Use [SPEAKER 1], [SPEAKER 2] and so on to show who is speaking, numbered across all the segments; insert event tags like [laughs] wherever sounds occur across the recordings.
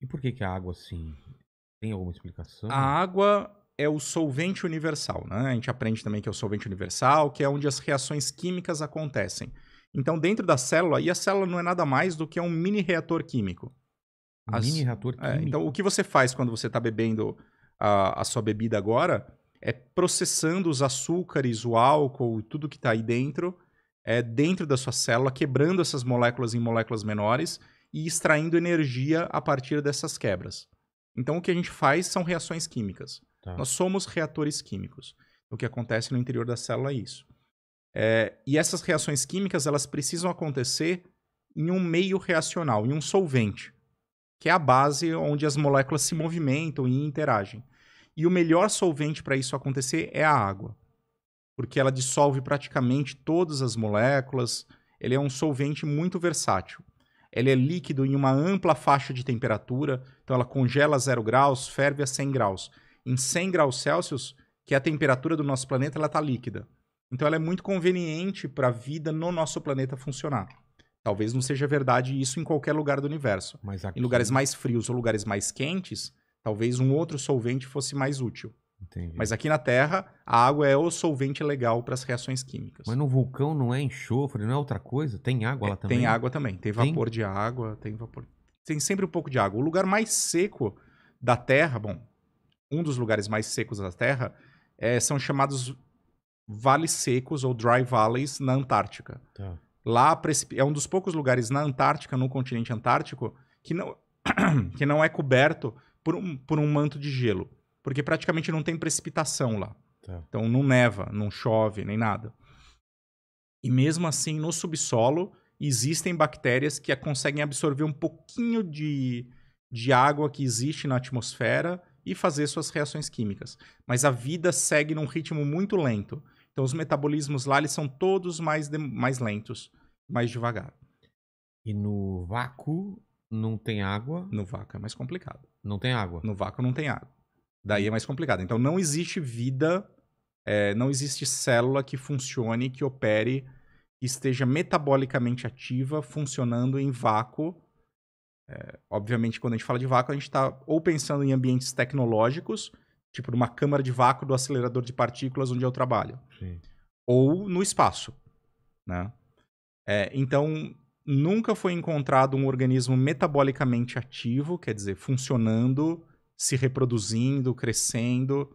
[SPEAKER 1] E por que, que a água assim? Tem alguma explicação? A água é o solvente universal, né? A gente aprende também que é o solvente universal, que é onde as reações químicas acontecem. Então, dentro da célula, e a célula não é nada mais do que um mini reator químico. As... Mini reator químico. É, então, o que você faz quando você está bebendo a, a sua bebida agora é processando os açúcares, o álcool, tudo que está aí dentro, é, dentro da sua célula, quebrando essas moléculas em moléculas menores e extraindo energia a partir dessas quebras. Então, o que a gente faz são reações químicas. Tá. Nós somos reatores químicos. O que acontece no interior da célula é isso. É, e essas reações químicas elas precisam acontecer em um meio reacional, em um solvente, que é a base onde as moléculas se movimentam e interagem. E o melhor solvente para isso acontecer é a água, porque ela dissolve praticamente todas as moléculas. Ele é um solvente muito versátil. Ela é líquido em uma ampla faixa de temperatura, então ela congela a 0 graus, ferve a 100 graus. Em 100 graus Celsius, que é a temperatura do nosso planeta, ela está líquida. Então ela é muito conveniente para a vida no nosso planeta funcionar. Talvez não seja verdade isso em qualquer lugar do universo. Aqui... Em lugares mais frios ou lugares mais quentes, talvez um outro solvente fosse mais útil. Entendi. Mas aqui na Terra, a água é o solvente legal para as reações químicas. Mas no vulcão não é enxofre, não é outra coisa? Tem água é, lá também? Tem água também. Tem vapor tem? de água, tem vapor. Tem sempre um pouco de água. O lugar mais seco da Terra, bom, um dos lugares mais secos da Terra, é, são chamados vales secos ou dry valleys na Antártica. Tá. Lá é um dos poucos lugares na Antártica, no continente antártico, que não, [clears throat] que não é coberto por um, por um manto de gelo porque praticamente não tem precipitação lá. Tá. Então não neva, não chove, nem nada. E mesmo assim, no subsolo, existem bactérias que conseguem absorver um pouquinho de, de água que existe na atmosfera e fazer suas reações químicas. Mas a vida segue num ritmo muito lento. Então os metabolismos lá eles são todos mais, de, mais lentos, mais devagar. E no vácuo não tem água? No vácuo é mais complicado. Não tem água? No vácuo não tem água. Daí hum. é mais complicado. Então não existe vida, é, não existe célula que funcione, que opere, que esteja metabolicamente ativa, funcionando em vácuo. É, obviamente, quando a gente fala de vácuo, a gente está ou pensando em ambientes tecnológicos, tipo numa câmara de vácuo do acelerador de partículas onde eu trabalho, Sim. ou no espaço. Né? É, então, nunca foi encontrado um organismo metabolicamente ativo, quer dizer, funcionando se reproduzindo, crescendo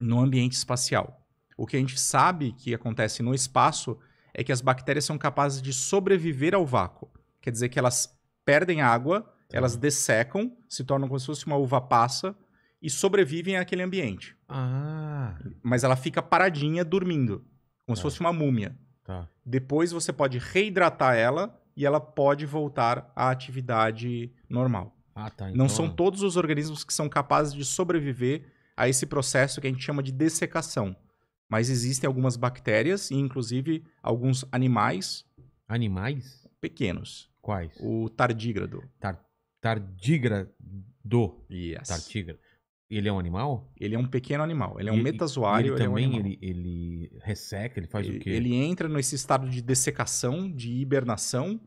[SPEAKER 1] no ambiente espacial. O que a gente sabe que acontece no espaço é que as bactérias são capazes de sobreviver ao vácuo. Quer dizer que elas perdem água, tá. elas dessecam, se tornam como se fosse uma uva passa e sobrevivem àquele ambiente. Ah. Mas ela fica paradinha dormindo, como se tá. fosse uma múmia. Tá. Depois você pode reidratar ela e ela pode voltar à atividade normal. Ah, tá, então... Não são é. todos os organismos que são capazes de sobreviver a esse processo que a gente chama de dessecação. Mas existem algumas bactérias e, inclusive, alguns animais. Animais? Pequenos. Quais? O tardígrado. Tar tardígrado. Yes. Tardígrado. Ele é um animal? Ele é um pequeno animal. Ele é um metazoário. Ele, também ele, é um ele, ele, resseca, ele faz o quê? Ele entra nesse estado de dessecação, de hibernação,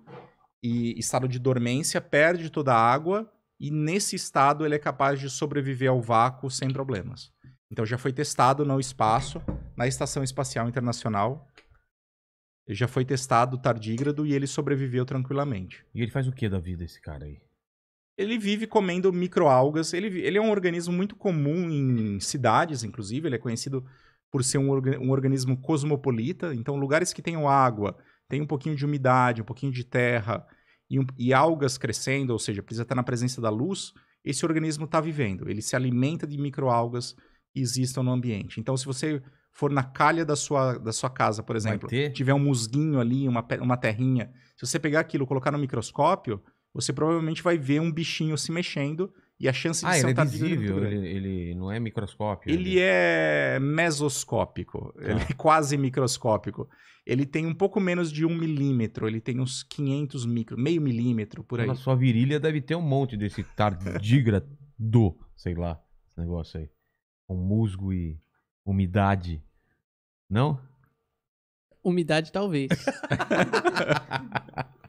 [SPEAKER 1] e estado de dormência, perde toda a água e nesse estado ele é capaz de sobreviver ao vácuo sem problemas. Então já foi testado no espaço, na Estação Espacial Internacional. Já foi testado o tardígrado e ele sobreviveu tranquilamente. E ele faz o que da vida esse cara aí? Ele vive comendo microalgas. Ele, ele é um organismo muito comum em cidades, inclusive. Ele é conhecido por ser um, um organismo cosmopolita. Então, lugares que tenham água, tem um pouquinho de umidade, um pouquinho de terra e, um, e algas crescendo, ou seja, precisa estar na presença da luz, esse organismo está vivendo. Ele se alimenta de microalgas que existam no ambiente. Então, se você for na calha da sua, da sua casa, por exemplo, tiver um musguinho ali, uma, uma terrinha, se você pegar aquilo e colocar no microscópio, você provavelmente vai ver um bichinho se mexendo e a chance de ah, ele é, é visível, ele, ele, não é microscópico. Ele, ele... é mesoscópico, ah. ele tá. é quase microscópico. Ele tem um pouco menos de um milímetro, ele tem uns 500 micro, meio milímetro por aí. Na sua virilha deve ter um monte desse tardígrado, sei lá, esse negócio aí. Com musgo e umidade. Não? Umidade talvez. [laughs]